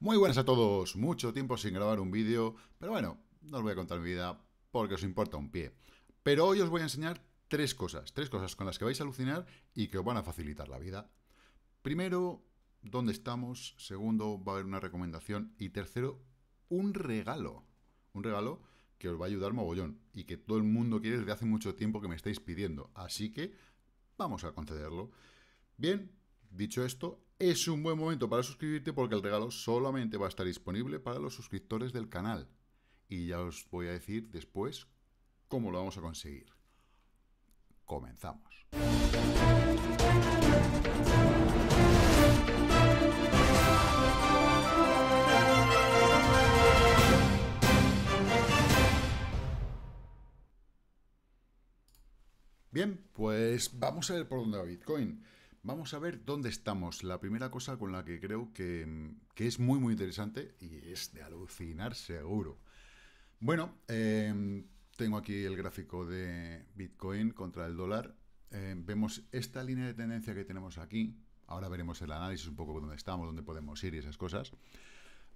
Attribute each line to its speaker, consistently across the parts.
Speaker 1: Muy buenas a todos, mucho tiempo sin grabar un vídeo, pero bueno, no os voy a contar mi vida porque os importa un pie. Pero hoy os voy a enseñar tres cosas, tres cosas con las que vais a alucinar y que os van a facilitar la vida. Primero, dónde estamos, segundo, va a haber una recomendación y tercero, un regalo. Un regalo que os va a ayudar mogollón y que todo el mundo quiere desde hace mucho tiempo que me estáis pidiendo. Así que vamos a concederlo. Bien, dicho esto, es un buen momento para suscribirte porque el regalo solamente va a estar disponible para los suscriptores del canal. Y ya os voy a decir después cómo lo vamos a conseguir. Comenzamos. Bien, pues vamos a ver por dónde va Bitcoin. Vamos a ver dónde estamos. La primera cosa con la que creo que, es muy muy interesante y es de alucinar seguro. Bueno, em, tengo aquí el gráfico de Bitcoin contra el dólar. Em, vemos esta línea de tendencia que tenemos aquí. Ahora veremos el análisis un poco dónde estamos, dónde podemos ir y esas cosas.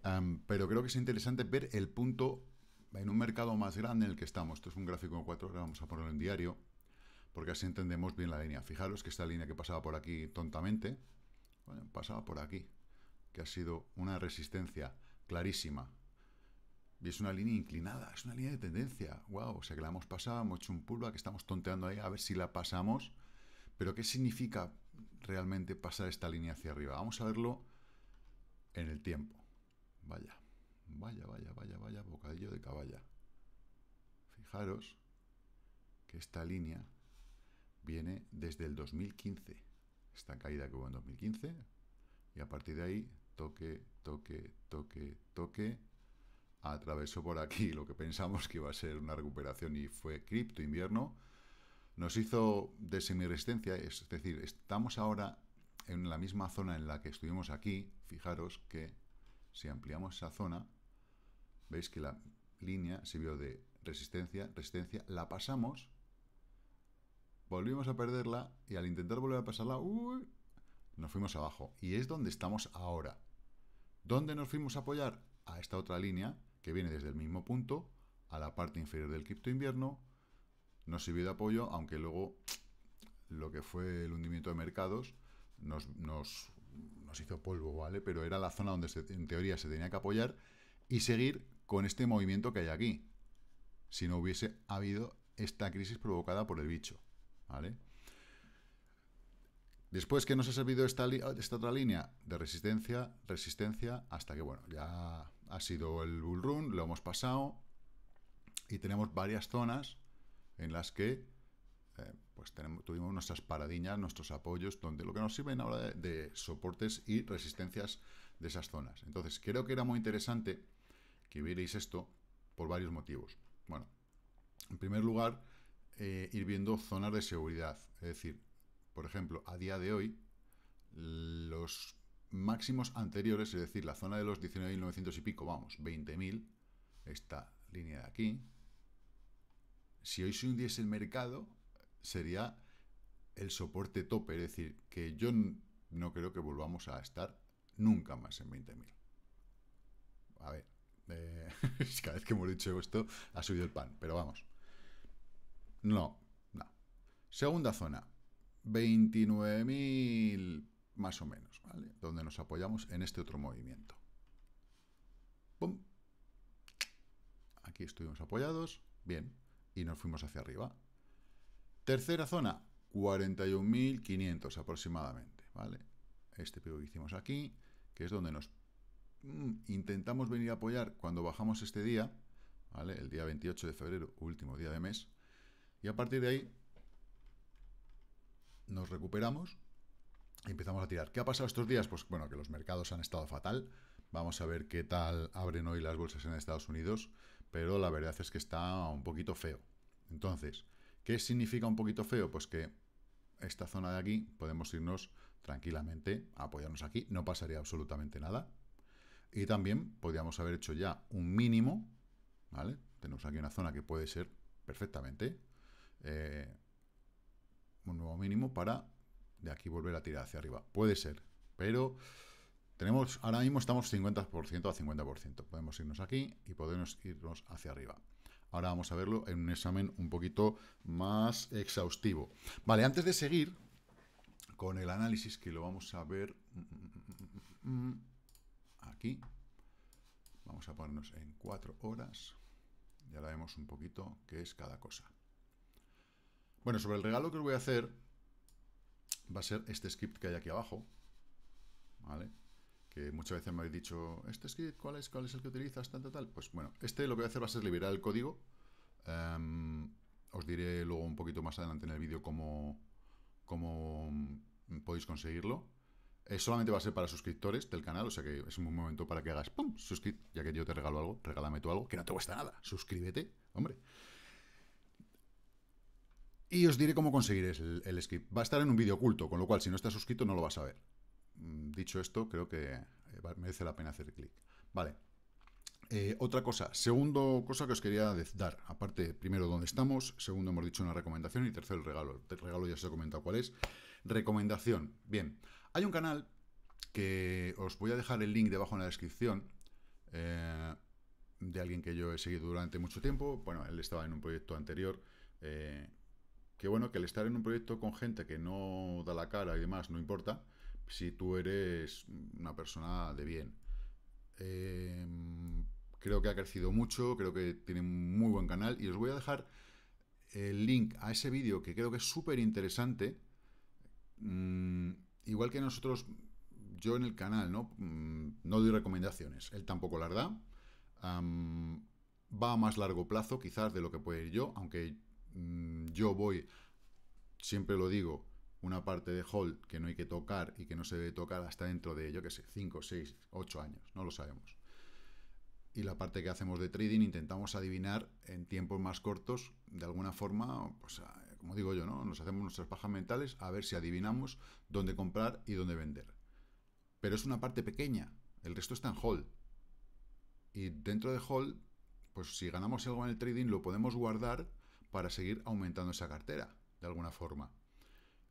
Speaker 1: Em, pero creo que es interesante ver el punto en un mercado más grande en el que estamos. Esto es un gráfico de 4 horas, vamos a ponerlo en diario porque así entendemos bien la línea. Fijaros que esta línea que pasaba por aquí tontamente, bueno, pasaba por aquí, que ha sido una resistencia clarísima. Y es una línea inclinada, es una línea de tendencia. Wow, o sea que la hemos pasado, hemos hecho un que estamos tonteando ahí a ver si la pasamos. Pero ¿qué significa realmente pasar esta línea hacia arriba? Vamos a verlo en el tiempo. Vaya, vaya, vaya, vaya, vaya, bocadillo de caballa. Fijaros que esta línea viene desde el 2015. Esta caída que hubo en 2015. Y a partir de ahí, toque, toque, toque, toque. Atravesó por aquí lo que pensamos que iba a ser una recuperación y fue cripto invierno. Nos hizo de semiresistencia, es decir, estamos ahora en la misma zona en la que estuvimos aquí. Fijaros que si ampliamos esa zona, veis que la línea se vio de resistencia, resistencia, la pasamos volvimos a perderla y al intentar volver a pasarla, nos fuimos abajo. Y es donde estamos ahora. ¿Dónde nos fuimos a apoyar? A esta otra línea que viene desde el mismo punto a la parte inferior del cripto invierno. Nos sirvió de apoyo, aunque luego lo que fue el hundimiento de mercados nos, hizo polvo, ¿vale? Pero era la zona donde en teoría se tenía que apoyar y seguir con este movimiento que hay aquí. Si no hubiese habido esta crisis provocada por el bicho. Después, que nos ha servido esta, otra línea? De resistencia, resistencia, hasta que, bueno, ya ha sido el bull run, lo hemos pasado, y tenemos varias zonas en las que eh, pues tenemos, tuvimos nuestras paradiñas, nuestros apoyos, donde lo que nos sirven ahora de, soportes y resistencias de esas zonas. Entonces, creo que era muy interesante que vierais esto por varios motivos. Bueno, en primer lugar, eh, ir viendo zonas de seguridad. Es decir, por ejemplo, a día de hoy, los máximos anteriores, es decir, la zona de los 19.900 y pico, vamos, 20.000, esta línea de aquí, si hoy se hundiese el mercado, sería el soporte tope, es decir, que yo no creo que volvamos a estar nunca más en 20.000. A ver, eh, cada vez que hemos dicho esto, ha subido el pan, pero vamos. No, no. Segunda zona, 29.000 más o menos, ¿vale? Donde nos apoyamos en este otro movimiento. ¡Pum! Aquí estuvimos apoyados, bien, y nos fuimos hacia arriba. Tercera zona, 41.500 aproximadamente, ¿vale? Este pico que hicimos aquí, que es donde nos mm, intentamos venir a apoyar cuando bajamos este día, ¿vale? El día 28 de febrero, último día de mes, y a partir de ahí nos recuperamos y empezamos a tirar. ¿Qué ha pasado estos días? Pues bueno, que los mercados han estado fatal. Vamos a ver qué tal abren hoy las bolsas en Estados Unidos, pero la verdad es que está un poquito feo. Entonces, ¿qué significa un poquito feo? Pues que esta zona de aquí podemos irnos tranquilamente, a apoyarnos aquí, no pasaría absolutamente nada. Y también podríamos haber hecho ya un mínimo, Tenemos aquí una zona que puede ser perfectamente eh, un nuevo mínimo para de aquí volver a tirar hacia arriba. Puede ser, pero tenemos ahora mismo estamos 50% a 50%. Podemos irnos aquí y podemos irnos hacia arriba. Ahora vamos a verlo en un examen un poquito más exhaustivo. Vale, antes de seguir con el análisis que lo vamos a ver aquí, vamos a ponernos en 4 horas. Ya la vemos un poquito qué es cada cosa. Bueno, sobre el regalo que os voy a hacer va a ser este script que hay aquí abajo, ¿vale? Que muchas veces me habéis dicho, ¿este script cuál es? ¿Cuál es el que utilizas? Tal, tal, Pues bueno, este lo que voy a hacer va a ser liberar el código. Em, os diré luego un poquito más adelante en el vídeo cómo, cómo mm, podéis conseguirlo. Eh, solamente va a ser para suscriptores del canal, o sea que es un momento para que hagas, ¡pum!, suscríbete, ya que yo te regalo algo, regálame tú algo, que no te cuesta nada, suscríbete, hombre. Y os diré cómo conseguir el, script. Va a estar en un vídeo oculto, con lo cual si no estás suscrito no lo vas a ver. Mm, dicho esto, creo que eh, merece la pena hacer clic. Vale. Eh, otra cosa, segundo cosa que os quería dar, aparte, primero, dónde estamos, segundo, hemos dicho una recomendación y tercero, el regalo. El regalo ya os he comentado cuál es. Recomendación. Bien, hay un canal que os voy a dejar el link debajo en la descripción eh, de alguien que yo he seguido durante mucho tiempo. Bueno, él estaba en un proyecto anterior que bueno, que el estar en un proyecto con gente que no da la cara y demás no importa, si tú eres una persona de bien. Em, creo que ha crecido mucho, creo que tiene muy buen canal y os voy a dejar el link a ese vídeo que creo que es súper interesante. Mm, igual que nosotros, yo en el canal, ¿no? Mm, no doy recomendaciones, él tampoco las da. va a más largo plazo quizás de lo que puede ir yo, aunque mm, yo voy, siempre lo digo, una parte de hold que no hay que tocar y que no se debe tocar hasta dentro de, yo qué sé, 5, 6, 8 años, no lo sabemos. Y la parte que hacemos de trading intentamos adivinar en tiempos más cortos, de alguna forma, pues, ah, como digo yo, ¿no? Nos hacemos nuestras pajas mentales a ver si adivinamos dónde comprar y dónde vender. Pero es una parte pequeña, el resto está en hold. Y dentro de hold, pues si ganamos algo en el trading lo podemos guardar para seguir aumentando esa cartera, de alguna forma.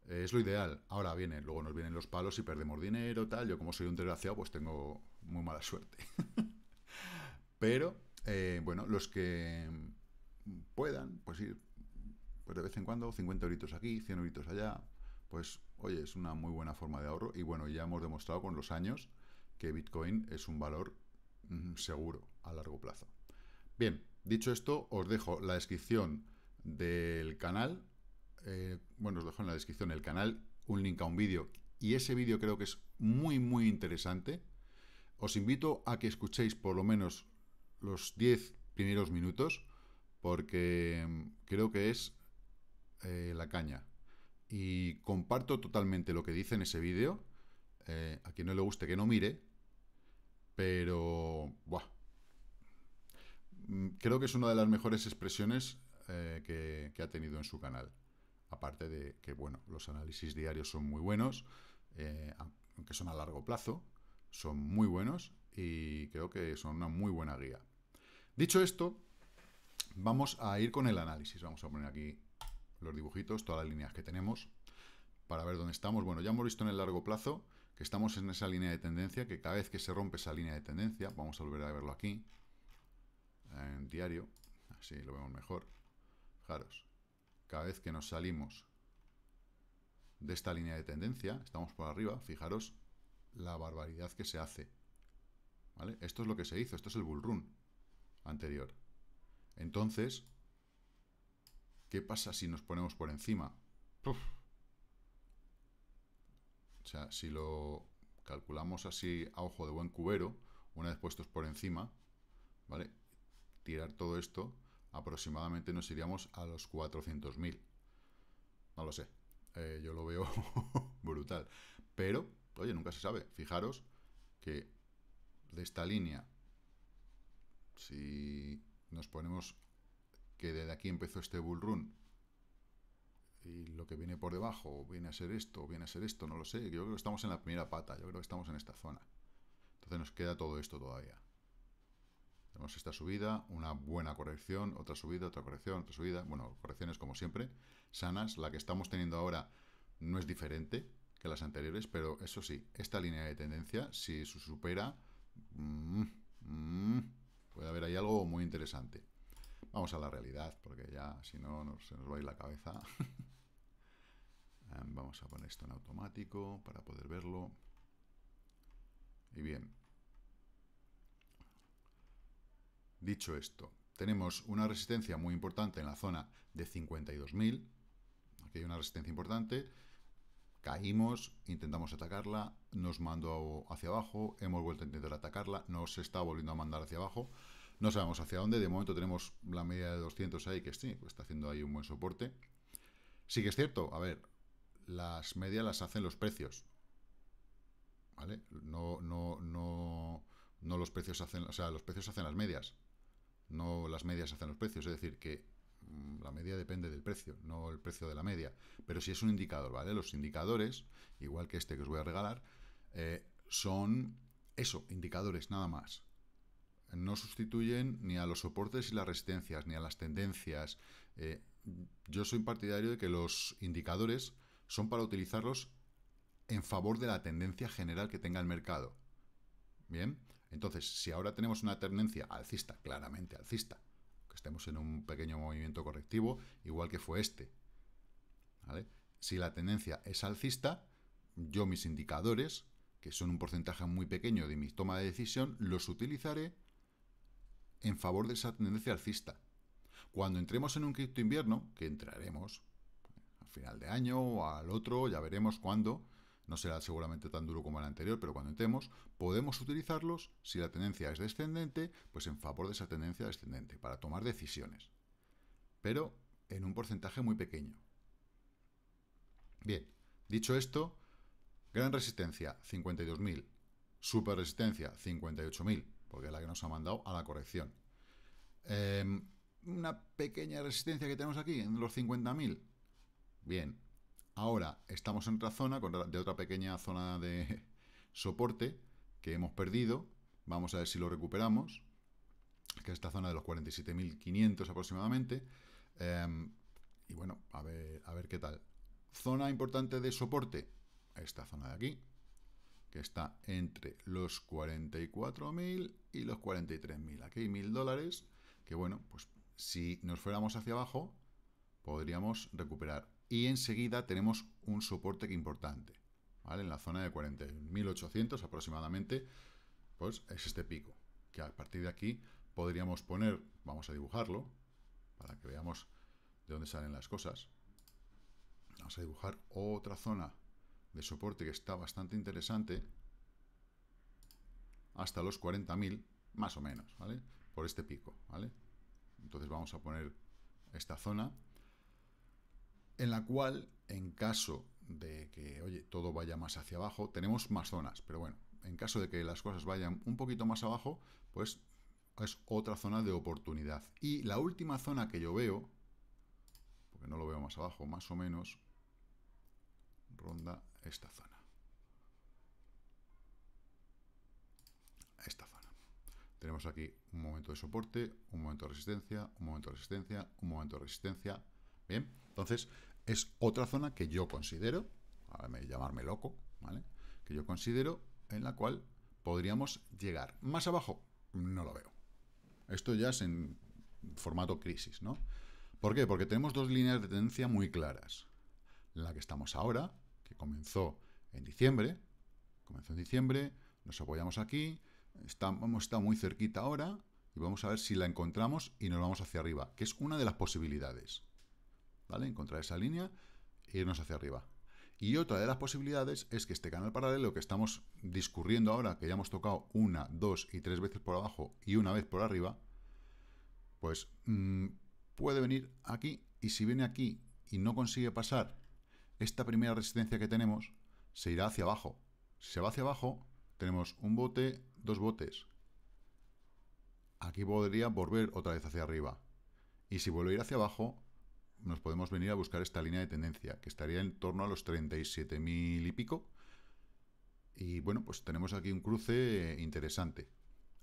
Speaker 1: Eh, es lo ideal. Ahora viene, luego nos vienen los palos y perdemos dinero, tal. Yo como soy un desgraciado, pues tengo muy mala suerte. Pero, eh, bueno, los que puedan, pues ir pues de vez en cuando, 50 euritos aquí, 100 euritos allá, pues oye, es una muy buena forma de ahorro y bueno, ya hemos demostrado con los años que Bitcoin es un valor mm, seguro a largo plazo. Bien, dicho esto, os dejo la descripción del canal. Eh, bueno, os dejo en la descripción el canal, un link a un vídeo. Y ese vídeo creo que es muy, muy interesante. Os invito a que escuchéis por lo menos los 10 primeros minutos, porque mm, creo que es eh, la caña. Y comparto totalmente lo que dice en ese vídeo. Eh, a quien no le guste que no mire, pero... Mm, creo que es una de las mejores expresiones eh, que, ha tenido en su canal. Aparte de que, bueno, los análisis diarios son muy buenos, eh, aunque son a largo plazo, son muy buenos y creo que son una muy buena guía. Dicho esto, vamos a ir con el análisis. Vamos a poner aquí los dibujitos, todas las líneas que tenemos, para ver dónde estamos. Bueno, ya hemos visto en el largo plazo que estamos en esa línea de tendencia, que cada vez que se rompe esa línea de tendencia, vamos a volver a verlo aquí, en diario, así lo vemos mejor, Fijaros, cada vez que nos salimos de esta línea de tendencia, estamos por arriba, fijaros la barbaridad que se hace. ¿Vale? Esto es lo que se hizo, esto es el bullrun anterior. Entonces, ¿qué pasa si nos ponemos por encima? O sea, si lo calculamos así a ojo de buen cubero, una vez puestos por encima, ¿vale? Tirar todo esto aproximadamente nos iríamos a los 400.000. No lo sé, eh, yo lo veo brutal. Pero, oye, nunca se sabe. Fijaros que de esta línea, si nos ponemos que desde aquí empezó este bull run y lo que viene por debajo viene a ser esto, viene a ser esto, no lo sé. Yo creo que estamos en la primera pata, yo creo que estamos en esta zona. Entonces nos queda todo esto todavía. Tenemos esta subida, una buena corrección, otra subida, otra corrección, otra subida. Bueno, correcciones como siempre, sanas. La que estamos teniendo ahora no es diferente que las anteriores, pero eso sí, esta línea de tendencia, si supera, mm, mm, puede haber ahí algo muy interesante. Vamos a la realidad, porque ya si no se nos va a ir la cabeza. Vamos a poner esto en automático para poder verlo. Y bien, Dicho esto, tenemos una resistencia muy importante en la zona de 52.000. Aquí hay una resistencia importante. Caímos, intentamos atacarla, nos mandó hacia abajo, hemos vuelto a intentar atacarla, nos está volviendo a mandar hacia abajo. No sabemos hacia dónde, de momento tenemos la media de 200 ahí, que sí, pues está haciendo ahí un buen soporte. Sí que es cierto, a ver, las medias las hacen los precios. ¿Vale? No, no, no, no los precios hacen, o sea, los precios hacen las medias no las medias hacen los precios, es decir, que mm, la media depende del precio, no el precio de la media, pero si es un indicador, ¿vale? Los indicadores, igual que este que os voy a regalar, eh, son eso, indicadores nada más. No sustituyen ni a los soportes y las resistencias, ni a las tendencias. Eh, yo soy partidario de que los indicadores son para utilizarlos en favor de la tendencia general que tenga el mercado. Bien, entonces, si ahora tenemos una tendencia alcista, claramente alcista, que estemos en un pequeño movimiento correctivo, igual que fue este, Si la tendencia es alcista, yo mis indicadores, que son un porcentaje muy pequeño de mi toma de decisión, los utilizaré en favor de esa tendencia alcista. Cuando entremos en un cripto invierno, que entraremos pues, al final de año o al otro, ya veremos cuándo, no será seguramente tan duro como el anterior, pero cuando entremos, podemos utilizarlos si la tendencia es descendente, pues en favor de esa tendencia descendente, para tomar decisiones. Pero en un porcentaje muy pequeño. Bien, dicho esto, gran resistencia 52.000, super resistencia 58.000, porque es la que nos ha mandado a la corrección. Em, una pequeña resistencia que tenemos aquí en los 50.000. Bien, Ahora estamos en otra zona, de otra pequeña zona de soporte que hemos perdido. Vamos a ver si lo recuperamos, que esta zona de los 47.500 aproximadamente. Em, y bueno, a ver, a ver qué tal. Zona importante de soporte, esta zona de aquí, que está entre los 44.000 y los 43.000. Aquí hay 1.000 dólares, que bueno, pues si nos fuéramos hacia abajo, podríamos recuperar y enseguida tenemos un soporte importante, ¿vale? En la zona de 41.800 aproximadamente, pues es este pico, que a partir de aquí podríamos poner, vamos a dibujarlo, para que veamos de dónde salen las cosas. Vamos a dibujar otra zona de soporte que está bastante interesante, hasta los 40.000, más o menos, ¿vale? Por este pico, ¿vale? Entonces vamos a poner esta zona en la cual, en caso de que, oye, todo vaya más hacia abajo, tenemos más zonas, pero bueno, en caso de que las cosas vayan un poquito más abajo, pues es otra zona de oportunidad. Y la última zona que yo veo, porque no lo veo más abajo, más o menos, ronda esta zona. Esta zona. Tenemos aquí un momento de soporte, un momento de resistencia, un momento de resistencia, un momento de resistencia. Bien. Entonces, es otra zona que yo considero, a llamarme loco, ¿vale? Que yo considero en la cual podríamos llegar. Más abajo, no lo veo. Esto ya es en formato crisis, ¿no? ¿Por qué? Porque tenemos dos líneas de tendencia muy claras. La que estamos ahora, que comenzó en diciembre, comenzó en diciembre, nos apoyamos aquí, estamos, muy cerquita ahora, y vamos a ver si la encontramos y nos vamos hacia arriba, que es una de las posibilidades. ¿vale? Encontrar esa línea e irnos hacia arriba. Y otra de las posibilidades es que este canal paralelo que estamos discurriendo ahora, que ya hemos tocado una, dos y tres veces por abajo y una vez por arriba, pues mm, puede venir aquí y si viene aquí y no consigue pasar esta primera resistencia que tenemos, se irá hacia abajo. Si se va hacia abajo, tenemos un bote, dos botes. Aquí podría volver otra vez hacia arriba. Y si vuelve a ir hacia abajo, nos podemos venir a buscar esta línea de tendencia, que estaría en torno a los 37.000 y pico. Y bueno, pues tenemos aquí un cruce interesante.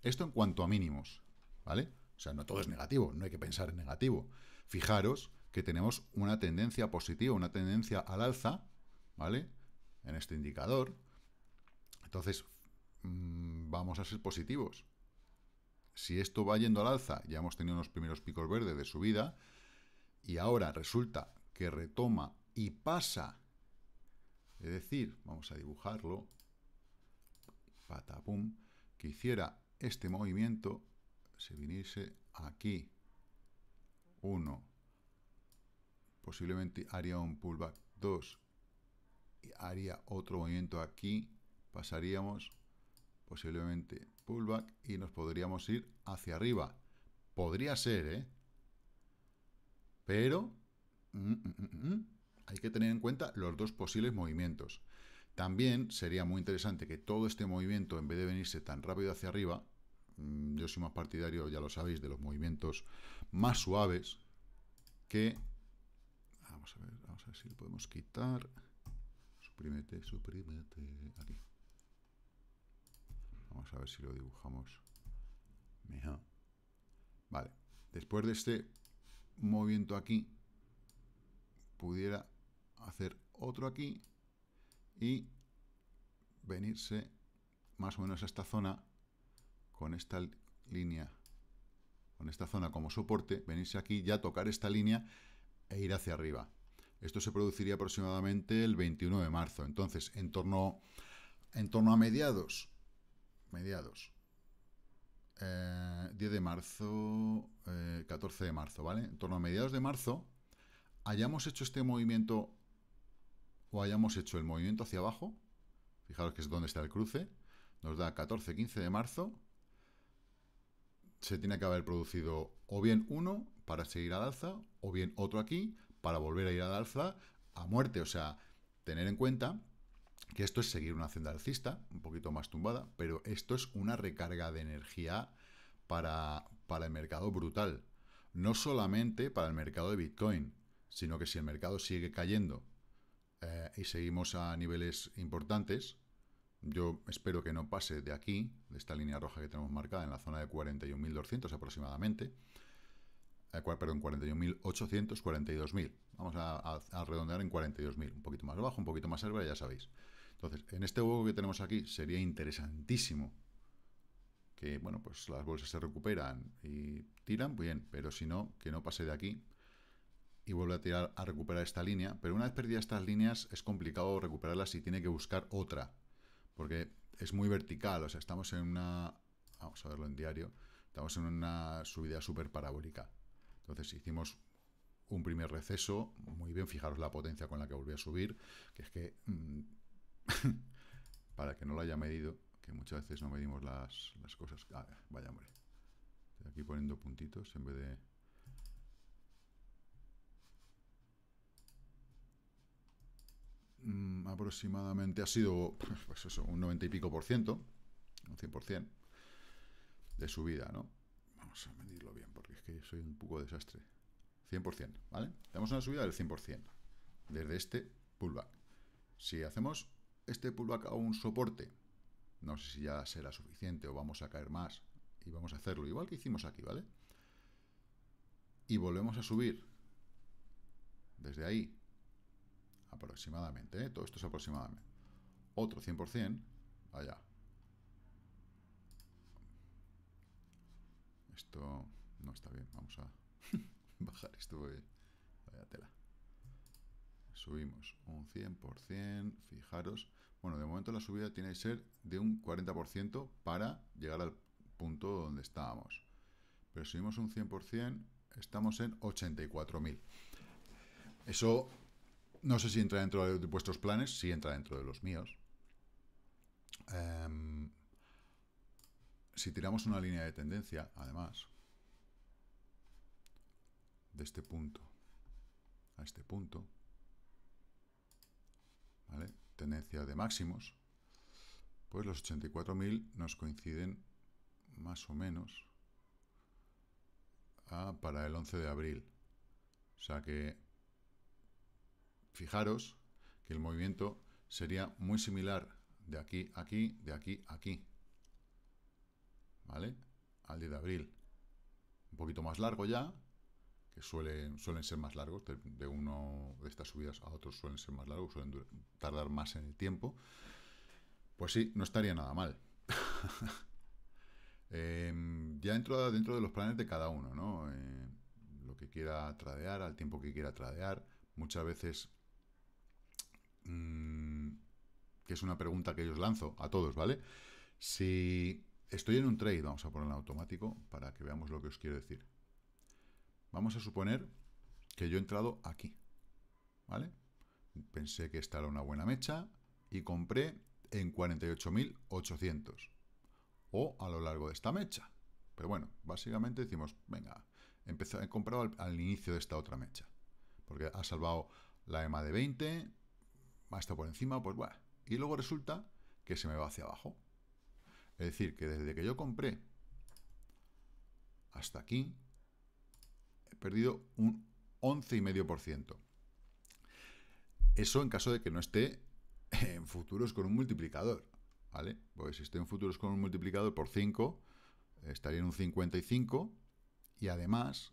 Speaker 1: Esto en cuanto a mínimos, ¿vale? O sea, no todo es negativo, no hay que pensar en negativo. Fijaros que tenemos una tendencia positiva, una tendencia al alza, ¿vale? En este indicador. Entonces, mm, vamos a ser positivos. Si esto va yendo al alza, ya hemos tenido unos primeros picos verdes de subida, y ahora resulta que retoma y pasa. Es decir, vamos a dibujarlo, patapum, que hiciera este movimiento, se viniese aquí, uno, posiblemente haría un pullback 2, y haría otro movimiento aquí, pasaríamos posiblemente pullback y nos podríamos ir hacia arriba. Podría ser, ¿eh? Pero mm, mm, mm, hay que tener en cuenta los dos posibles movimientos. También sería muy interesante que todo este movimiento, en vez de venirse tan rápido hacia arriba, yo soy más partidario, ya lo sabéis, de los movimientos más suaves que... Vamos a ver, vamos a ver si lo podemos quitar. Suprímete, suprímete. Aquí. Vamos a ver si lo dibujamos. Mejor. Vale. Después de este movimiento aquí, pudiera hacer otro aquí y venirse más o menos a esta zona con esta línea, con esta zona como soporte, venirse aquí, ya tocar esta línea e ir hacia arriba. Esto se produciría aproximadamente el 21 de marzo. Entonces, en torno, en torno a mediados, mediados 10 eh, de marzo, 14 eh, de marzo, ¿vale? En torno a mediados de marzo, hayamos hecho este movimiento o hayamos hecho el movimiento hacia abajo, fijaros que es donde está el cruce, nos da 14, 15 de marzo, se tiene que haber producido o bien uno para seguir al alza, o bien otro aquí para volver a ir al alza a muerte, o sea, tener en cuenta que esto es seguir una senda alcista, un poquito más tumbada, pero esto es una recarga de energía para, para el mercado brutal. No solamente para el mercado de Bitcoin, sino que si el mercado sigue cayendo eh, y seguimos a niveles importantes, yo espero que no pase de aquí, de esta línea roja que tenemos marcada en la zona de 41.200 aproximadamente, eh, perdón, 41.800, 42.000. Vamos a, a, redondear en 42.000, un poquito más abajo, un poquito más arriba, ya sabéis. Entonces, en este hueco que tenemos aquí sería interesantísimo que, bueno, pues las bolsas se recuperan y tiran, bien, pero si no, que no pase de aquí y vuelva a tirar a recuperar esta línea, pero una vez perdidas estas líneas es complicado recuperarlas y tiene que buscar otra, porque es muy vertical, o sea, estamos en una, vamos a verlo en diario, estamos en una subida súper parabólica. Entonces hicimos un primer receso, muy bien, fijaros la potencia con la que volví a subir, que es que mm, para que no lo haya medido, que muchas veces no medimos las, cosas. Ah, vaya hombre. aquí poniendo puntitos en vez de... Mm, aproximadamente ha sido, pues eso, un 90 y pico por ciento, un 100 por cien de subida, ¿no? Vamos a medirlo bien, porque es que soy un poco desastre. 100%, ¿vale? Tenemos una subida del 100%, desde este pullback. Si hacemos este pullback a un soporte. No sé si ya será suficiente o vamos a caer más y vamos a hacerlo igual que hicimos aquí, ¿vale? Y volvemos a subir desde ahí aproximadamente, ¿eh? todo esto es aproximadamente. Otro 100% allá. Esto no está bien, vamos a bajar esto, eh. vaya tela subimos un 100%, fijaros, bueno, de momento la subida tiene que ser de un 40% para llegar al punto donde estábamos. Pero subimos un 100%, estamos en 84.000. Eso no sé si entra dentro de vuestros planes, si entra dentro de los míos. Em, si tiramos una línea de tendencia, además, de este punto a este punto, tendencia de máximos, pues los 84.000 nos coinciden más o menos para el 11 de abril. O sea que fijaros que el movimiento sería muy similar de aquí a aquí, de aquí a aquí. ¿Vale? Al 10 de abril. Un poquito más largo ya, que suelen, suelen ser más largos, de, uno de estas subidas a otros suelen ser más largos, suelen tardar más en el tiempo, pues sí, no estaría nada mal. Em, ya dentro, dentro de los planes de cada uno, ¿no? Eh, lo que quiera tradear, al tiempo que quiera tradear, muchas veces... Mm, que es una pregunta que yo os lanzo a todos, ¿vale? Si estoy en un trade, vamos a ponerlo en automático para que veamos lo que os quiero decir. Vamos a suponer que yo he entrado aquí, ¿vale? Pensé que esta era una buena mecha y compré en 48.800 o a lo largo de esta mecha. Pero bueno, básicamente decimos, venga, he comprado al, al inicio de esta otra mecha. Porque ha salvado la EMA de 20, va hasta por encima, pues bueno. Y luego resulta que se me va hacia abajo. Es decir, que desde que yo compré hasta aquí, he perdido un 11,5%. Eso en caso de que no esté en futuros con un multiplicador, ¿vale? pues si esté en futuros con un multiplicador por 5, estaría en un 55 y además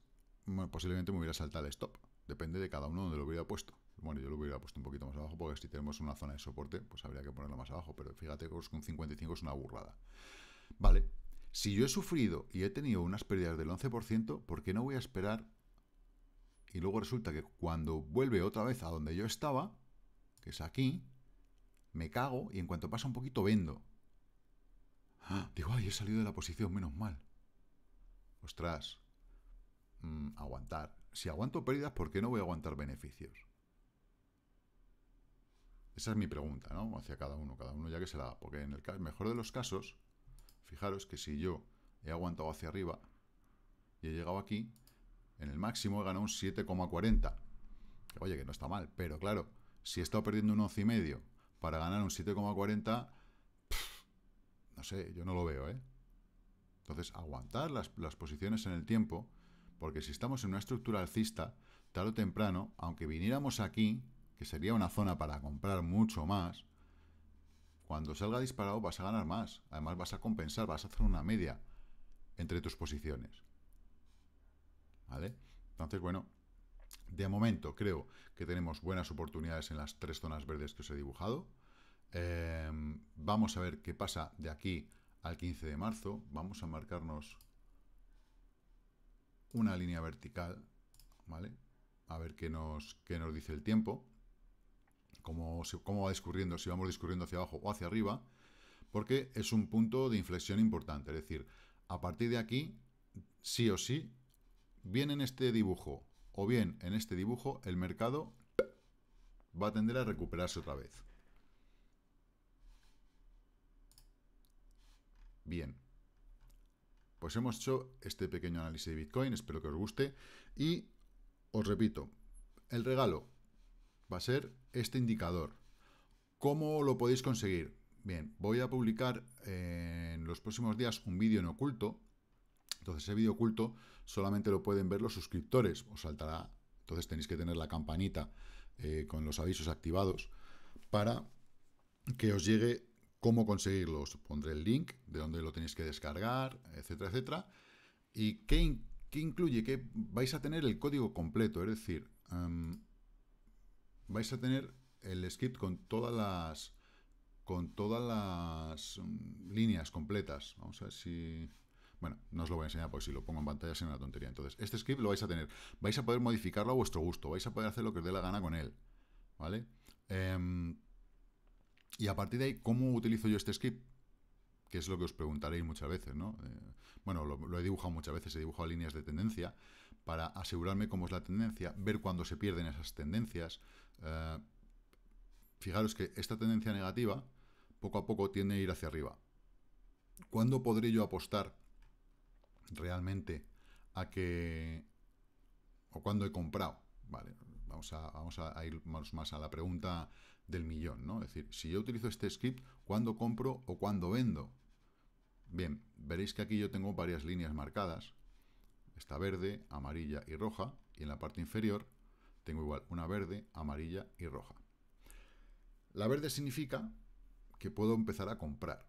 Speaker 1: posiblemente me hubiera saltado el stop. Depende de cada uno donde lo hubiera puesto. Bueno, yo lo hubiera puesto un poquito más abajo porque si tenemos una zona de soporte, pues habría que ponerlo más abajo. Pero fíjate que un 55 es una burrada. Vale, si yo he sufrido y he tenido unas pérdidas del 11%, ¿por qué no voy a esperar? Y luego resulta que cuando vuelve otra vez a donde yo estaba, que es aquí, me cago y en cuanto pasa un poquito vendo. Ah, digo, ay, he salido de la posición, menos mal. Ostras, mm, aguantar. Si aguanto pérdidas, ¿por qué no voy a aguantar beneficios? Esa es mi pregunta, ¿no? Hacia cada uno, cada uno ya que se la da. Porque en el mejor de los casos, Fijaros que si yo he aguantado hacia arriba y he llegado aquí, en el máximo he ganado un 7,40. Oye, que no está mal, pero claro, si he estado perdiendo un 11,5 para ganar un 7,40, no sé, yo no lo veo, ¿eh? Entonces, aguantar las, las posiciones en el tiempo, porque si estamos en una estructura alcista, tarde o temprano, aunque viniéramos aquí, que sería una zona para comprar mucho más, cuando salga disparado vas a ganar más. Además vas a compensar, vas a hacer una media entre tus posiciones. ¿Vale? Entonces, bueno, de momento creo que tenemos buenas oportunidades en las tres zonas verdes que os he dibujado. Em, vamos a ver qué pasa de aquí al 15 de marzo. Vamos a marcarnos una línea vertical, ¿vale? A ver qué nos, qué nos dice el tiempo cómo, va discurriendo, si vamos discurriendo hacia abajo o hacia arriba, porque es un punto de inflexión importante. Es decir, a partir de aquí, sí o sí, bien en este dibujo o bien en este dibujo, el mercado va a tender a recuperarse otra vez. Bien. Pues hemos hecho este pequeño análisis de Bitcoin, espero que os guste. Y os repito, el regalo, va a ser este indicador. ¿Cómo lo podéis conseguir? Bien, voy a publicar eh, en los próximos días un vídeo en oculto. Entonces, ese vídeo oculto solamente lo pueden ver los suscriptores. Os saltará. Entonces tenéis que tener la campanita eh, con los avisos activados para que os llegue cómo conseguirlo. Os pondré el link de dónde lo tenéis que descargar, etcétera, etcétera. ¿Y qué, incluye? Que vais a tener el código completo, es decir, em, vais a tener el script con todas las con todas las mm, líneas completas. Vamos a ver si... Bueno, no os lo voy a enseñar porque si lo pongo en pantalla sería una tontería. Entonces, este script lo vais a tener. Vais a poder modificarlo a vuestro gusto. Vais a poder hacer lo que os dé la gana con él. ¿Vale? Em, y a partir de ahí, ¿cómo utilizo yo este script? Que es lo que os preguntaréis muchas veces, ¿no? Eh, bueno, lo, he dibujado muchas veces. He dibujado líneas de tendencia para asegurarme cómo es la tendencia, ver cuándo se pierden esas tendencias. Eh, fijaros que esta tendencia negativa poco a poco tiende a ir hacia arriba. ¿Cuándo podré yo apostar realmente a que... o cuándo he comprado? Vale, vamos a, vamos a ir más, más a la pregunta del millón, ¿no? Es decir, si yo utilizo este script, ¿cuándo compro o cuándo vendo? Bien, veréis que aquí yo tengo varias líneas marcadas está verde, amarilla y roja, y en la parte inferior tengo igual una verde, amarilla y roja. La verde significa que puedo empezar a comprar.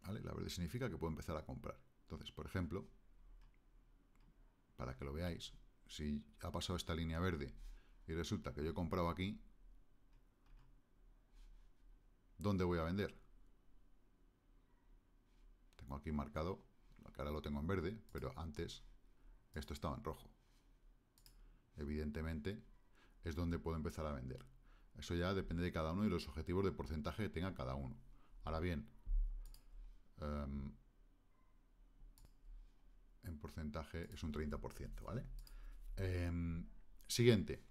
Speaker 1: ¿Vale? La verde significa que puedo empezar a comprar. Entonces, por ejemplo, para que lo veáis, si ha pasado esta línea verde y resulta que yo he comprado aquí, ¿dónde voy a vender? Tengo aquí marcado que ahora lo tengo en verde, pero antes esto estaba en rojo. Evidentemente es donde puedo empezar a vender. Eso ya depende de cada uno y los objetivos de porcentaje que tenga cada uno. Ahora bien, em, en porcentaje es un 30%, ¿vale? Em, siguiente.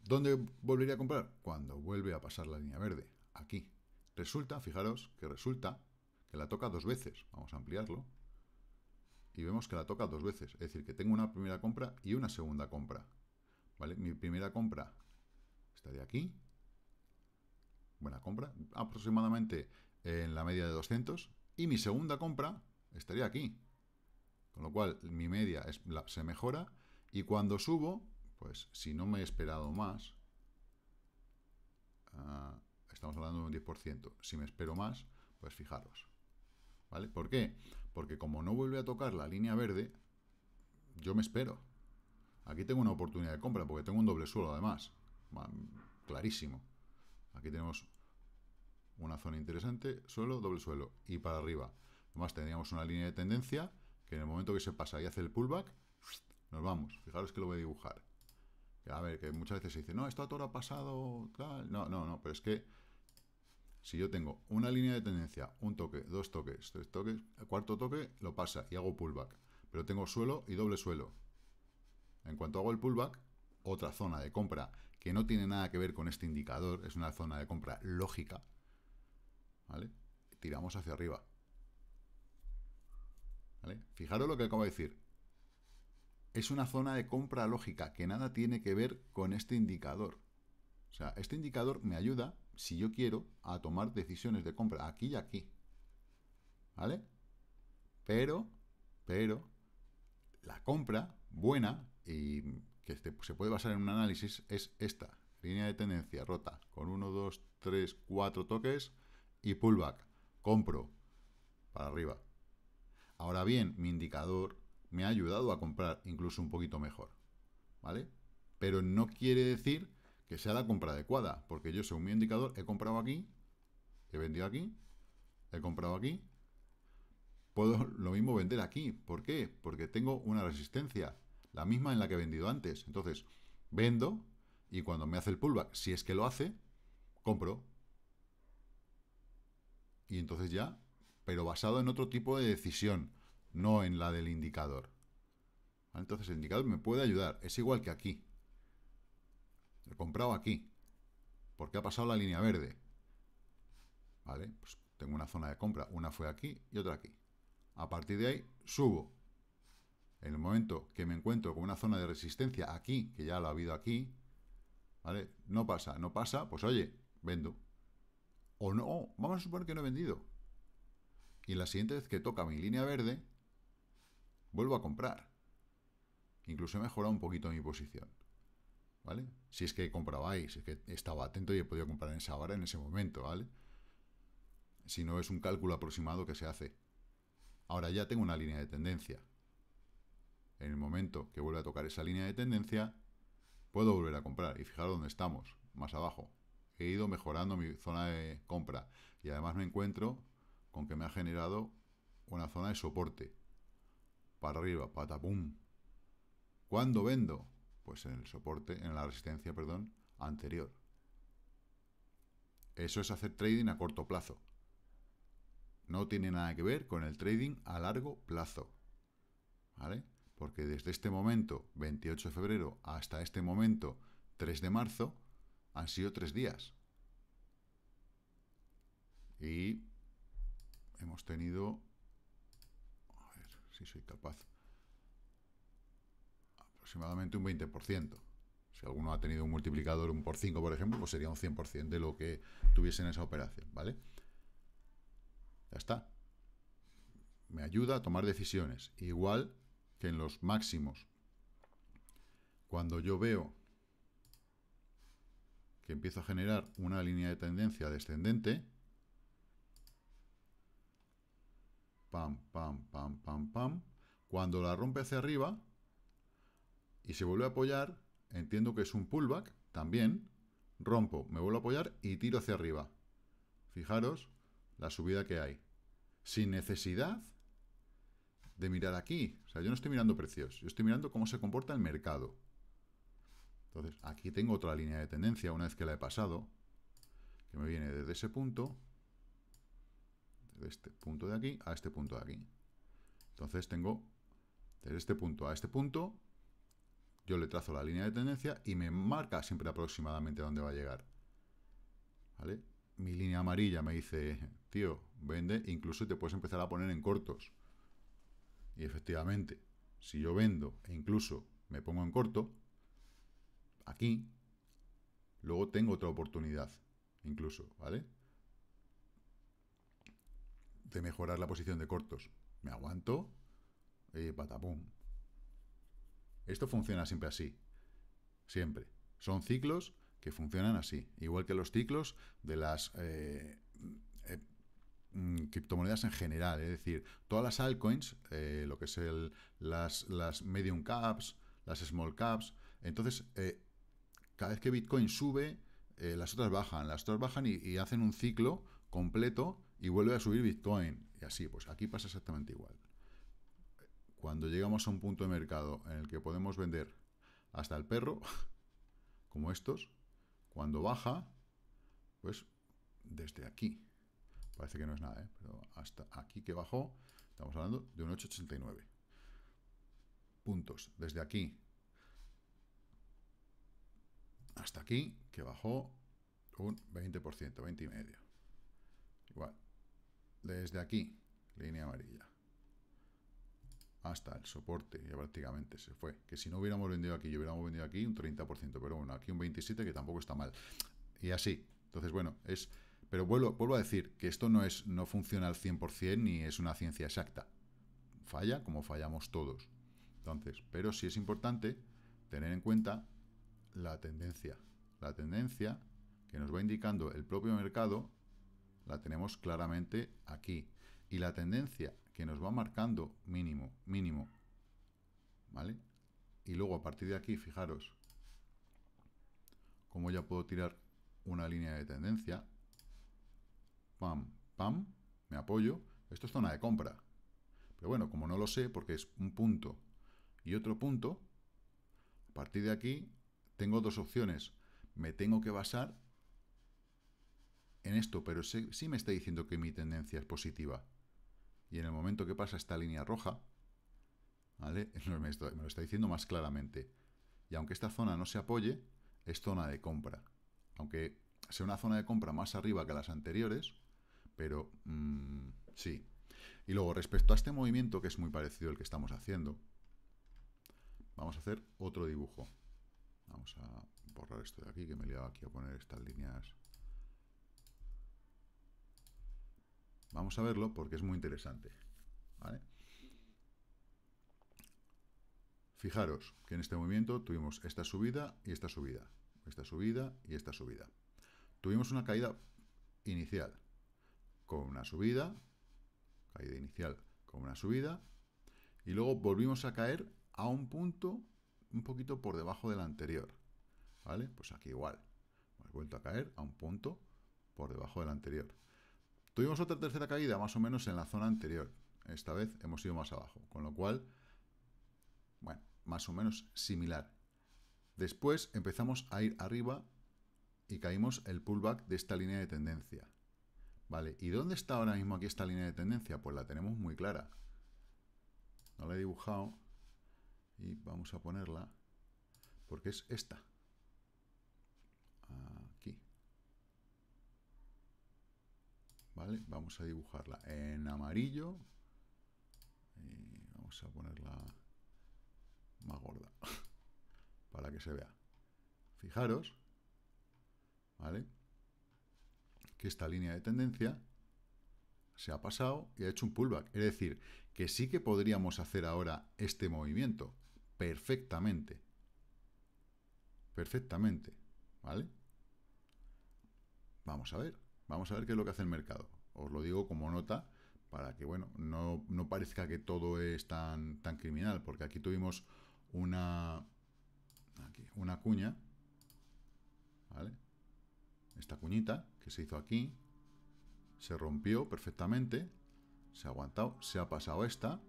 Speaker 1: ¿Dónde volvería a comprar? Cuando vuelve a pasar la línea verde. Aquí. Resulta, fijaros que resulta que la toca dos veces. Vamos a ampliarlo. Y vemos que la toca dos veces. Es decir, que tengo una primera compra y una segunda compra. ¿Vale? Mi primera compra estaría aquí. Buena compra. Aproximadamente en la media de 200. Y mi segunda compra estaría aquí. Con lo cual, mi media se mejora. Y cuando subo, pues si no me he esperado más, ah, estamos hablando de un 10%. Si me espero más, pues fijaros, ¿Vale? ¿Por qué? Porque como no vuelve a tocar la línea verde, yo me espero. Aquí tengo una oportunidad de compra, porque tengo un doble suelo además. Clarísimo. Aquí tenemos una zona interesante, suelo, doble suelo, y para arriba. Además tendríamos una línea de tendencia, que en el momento que se pasa y hace el pullback, nos vamos. Fijaros que lo voy a dibujar. A ver, que muchas veces se dice, no, esto a todo ha pasado, tal. No, no, no, pero es que si yo tengo una línea de tendencia, un toque, dos toques, tres toques, el cuarto toque lo pasa y hago pullback. Pero tengo suelo y doble suelo. En cuanto hago el pullback, otra zona de compra que no tiene nada que ver con este indicador, es una zona de compra lógica. ¿Vale? Tiramos hacia arriba. Fijaros lo que acabo de decir. Es una zona de compra lógica que nada tiene que ver con este indicador. O sea, este indicador me ayuda si yo quiero, a tomar decisiones de compra aquí y aquí. ¿Vale? Pero, pero, la compra buena y que este, se puede basar en un análisis es esta. Línea de tendencia rota con 1, 2, 3, 4 toques y pullback. Compro para arriba. Ahora bien, mi indicador me ha ayudado a comprar incluso un poquito mejor. ¿Vale? Pero no quiere decir que sea la compra adecuada, porque yo según mi indicador he comprado aquí, he vendido aquí, he comprado aquí, puedo lo mismo vender aquí. ¿Por qué? Porque tengo una resistencia, la misma en la que he vendido antes. Entonces, vendo y cuando me hace el pullback, si es que lo hace, compro. Y entonces ya, pero basado en otro tipo de decisión, no en la del indicador. Entonces el indicador me puede ayudar, es igual que aquí he comprado aquí, porque ha pasado la línea verde. ¿Vale? Pues tengo una zona de compra, una fue aquí y otra aquí. A partir de ahí, subo. En el momento que me encuentro con una zona de resistencia aquí, que ya la ha habido aquí, ¿vale? No pasa, no pasa, pues oye, vendo. O no, vamos a suponer que no he vendido. Y la siguiente vez que toca mi línea verde, vuelvo a comprar. Incluso he mejorado un poquito mi posición. ¿vale? Si es que comprabais, si es que estaba atento y he podido comprar en esa hora, en ese momento, ¿vale? Si no es un cálculo aproximado que se hace. Ahora ya tengo una línea de tendencia. En el momento que vuelva a tocar esa línea de tendencia, puedo volver a comprar. Y fijaros dónde estamos, más abajo. He ido mejorando mi zona de compra. Y además me encuentro con que me ha generado una zona de soporte. Para arriba, patapum. ¿Cuándo vendo? Pues en el soporte, en la resistencia, perdón, anterior. Eso es hacer trading a corto plazo. No tiene nada que ver con el trading a largo plazo. Porque desde este momento, 28 de febrero, hasta este momento, 3 de marzo, han sido tres días. Y hemos tenido... A ver si soy capaz aproximadamente un 20%. Si alguno ha tenido un multiplicador un por 5, por ejemplo, pues sería un 100% de lo que tuviese en esa operación, ¿vale? Ya está. Me ayuda a tomar decisiones. Igual que en los máximos. Cuando yo veo que empiezo a generar una línea de tendencia descendente, pam, pam, pam, pam, pam, cuando la rompe hacia arriba, y se vuelve a apoyar, entiendo que es un pullback también, rompo, me vuelvo a apoyar y tiro hacia arriba. Fijaros la subida que hay. Sin necesidad de mirar aquí. O sea, yo no estoy mirando precios, yo estoy mirando cómo se comporta el mercado. Entonces, aquí tengo otra línea de tendencia, una vez que la he pasado, que me viene desde ese punto, desde este punto de aquí a este punto de aquí. Entonces tengo desde este punto a este punto, yo le trazo la línea de tendencia y me marca siempre aproximadamente dónde va a llegar. ¿Vale? Mi línea amarilla me dice, tío, vende, incluso te puedes empezar a poner en cortos. Y efectivamente, si yo vendo e incluso me pongo en corto, aquí, luego tengo otra oportunidad, incluso, ¿vale? De mejorar la posición de cortos. Me aguanto, y eh, patapum, esto funciona siempre así. Siempre. Son ciclos que funcionan así. Igual que los ciclos de las eh, eh, mm, criptomonedas en general. Es decir, todas las altcoins, eh, lo que es el, las, medium caps, las small caps. Entonces, cada vez que Bitcoin sube, las otras bajan. Las otras bajan y hacen un ciclo completo y vuelve a subir Bitcoin. Y así, pues aquí pasa exactamente igual cuando llegamos a un punto de mercado en el que podemos vender hasta el perro, como estos, cuando baja, pues desde aquí. Parece que no es nada, ¿eh? pero hasta aquí que bajó, estamos hablando de un 8,89 puntos. Desde aquí hasta aquí, que bajó un 20%, 20 y medio. Igual, desde aquí, línea amarilla hasta el soporte, ya prácticamente se fue. Que si no hubiéramos vendido aquí, yo hubiéramos vendido aquí un 30%, pero bueno, aquí un 27% que tampoco está mal. Y así. Entonces, bueno, es... Pero vuelvo, vuelvo a decir que esto no, es, no funciona al 100% ni es una ciencia exacta. Falla como fallamos todos. Entonces, pero sí es importante tener en cuenta la tendencia. La tendencia que nos va indicando el propio mercado la tenemos claramente aquí. Y la tendencia que nos va marcando mínimo, mínimo, ¿vale? Y luego a partir de aquí, fijaros, como ya puedo tirar una línea de tendencia, pam, pam, me apoyo, esto es zona de compra. Pero bueno, como no lo sé, porque es un punto y otro punto, a partir de aquí tengo dos opciones. Me tengo que basar en esto, pero sí, sí me está diciendo que mi tendencia es positiva y en el momento que pasa esta línea roja, ¿vale? Me, lo está diciendo más claramente. Y aunque esta zona no se apoye, es zona de compra. Aunque sea una zona de compra más arriba que las anteriores, pero mm, sí. Y luego, respecto a este movimiento, que es muy parecido al que estamos haciendo, vamos a hacer otro dibujo. Vamos a borrar esto de aquí, que me he aquí a poner estas líneas Vamos a verlo porque es muy interesante. Fijaros que en este movimiento tuvimos esta subida y esta subida, esta subida y esta subida. Tuvimos una caída inicial con una subida, caída inicial con una subida, y luego volvimos a caer a un punto un poquito por debajo del anterior. ¿Vale? Pues aquí igual. Hemos vuelto a caer a un punto por debajo del anterior. Tuvimos otra tercera caída más o menos en la zona anterior. Esta vez hemos ido más abajo, con lo cual, bueno, más o menos similar. Después empezamos a ir arriba y caímos el pullback de esta línea de tendencia. Vale, ¿y dónde está ahora mismo aquí esta línea de tendencia? Pues la tenemos muy clara. No la he dibujado y vamos a ponerla porque es esta. Vamos a dibujarla en amarillo. vamos a ponerla más gorda. para que se vea. Fijaros, ¿vale? Que esta línea de tendencia se ha pasado y ha hecho un pullback. Es decir, que sí que podríamos hacer ahora este movimiento. Perfectamente. Perfectamente, ¿vale? Vamos a ver. Vamos a ver qué es lo que hace el mercado. Os lo digo como nota para que, bueno, no, no parezca que todo es tan, tan criminal, porque aquí tuvimos una, una cuña, Esta cuñita que se hizo aquí, se rompió perfectamente, se ha aguantado, se ha pasado esta,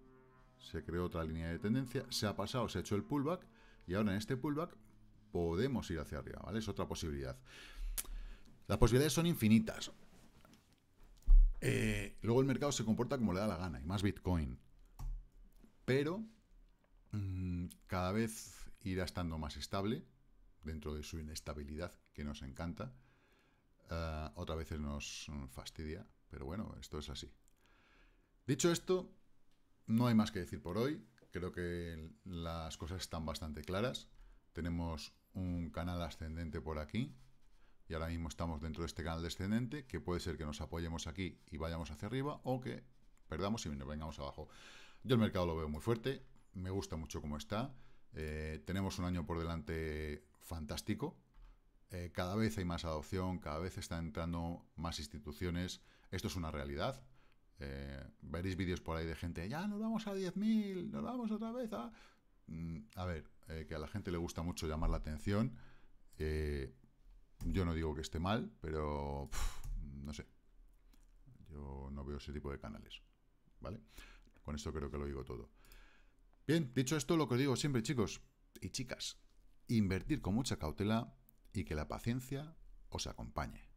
Speaker 1: se creó otra línea de tendencia, se ha pasado, se ha hecho el pullback, y ahora en este pullback podemos ir hacia arriba, ¿vale? Es otra posibilidad. Las posibilidades son infinitas. Eh, luego el mercado se comporta como le da la gana, y más Bitcoin. Pero mm, cada vez irá estando más estable dentro de su inestabilidad que nos encanta. Ah, otra vez nos fastidia, pero bueno, esto es así. Dicho esto, no hay más que decir por hoy. Creo que las cosas están bastante claras. Tenemos un canal ascendente por aquí, y ahora mismo estamos dentro de este canal descendente, que puede ser que nos apoyemos aquí y vayamos hacia arriba, o que perdamos y nos vengamos abajo. Yo el mercado lo veo muy fuerte, me gusta mucho cómo está, eh, tenemos un año por delante fantástico, eh, cada vez hay más adopción, cada vez están entrando más instituciones, esto es una realidad. Eh, veréis vídeos por ahí de gente, ya nos vamos a 10.000, nos vamos otra vez a... Mm, ver, que a la gente le gusta mucho llamar la atención, yo no digo que esté mal, pero no sé. Yo no veo ese tipo de canales. ¿Vale? Con esto creo que lo digo todo. Bien, dicho esto, lo que os digo siempre, chicos y chicas, invertir con mucha cautela y que la paciencia os acompañe.